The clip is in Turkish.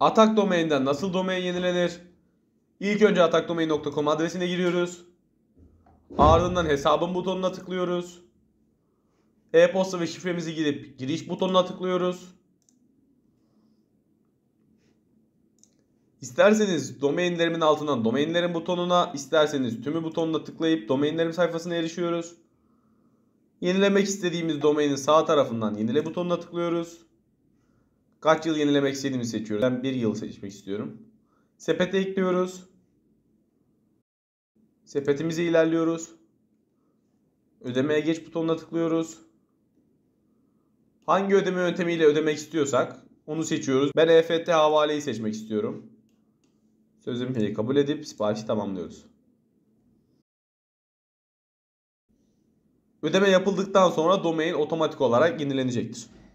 Atak domainden nasıl domain yenilenir? İlk önce atakdomain.com adresine giriyoruz. Ardından hesabın butonuna tıklıyoruz. E-posta ve şifremizi girip giriş butonuna tıklıyoruz. İsterseniz domainlerimin altından domainlerin butonuna, isterseniz tümü butonuna tıklayıp domainlerim sayfasına erişiyoruz. Yenilemek istediğimiz domainin sağ tarafından yenile butonuna tıklıyoruz. Kaç yıl yenilemek istediğimi seçiyorum. Ben bir yıl seçmek istiyorum. Sepete ekliyoruz. Sepetimize ilerliyoruz. Ödemeye geç butonuna tıklıyoruz. Hangi ödeme yöntemiyle ödemek istiyorsak onu seçiyoruz. Ben EFT havaleyi seçmek istiyorum. Sözleşmeyi kabul edip siparişi tamamlıyoruz. Ödeme yapıldıktan sonra domain otomatik olarak yenilenecektir.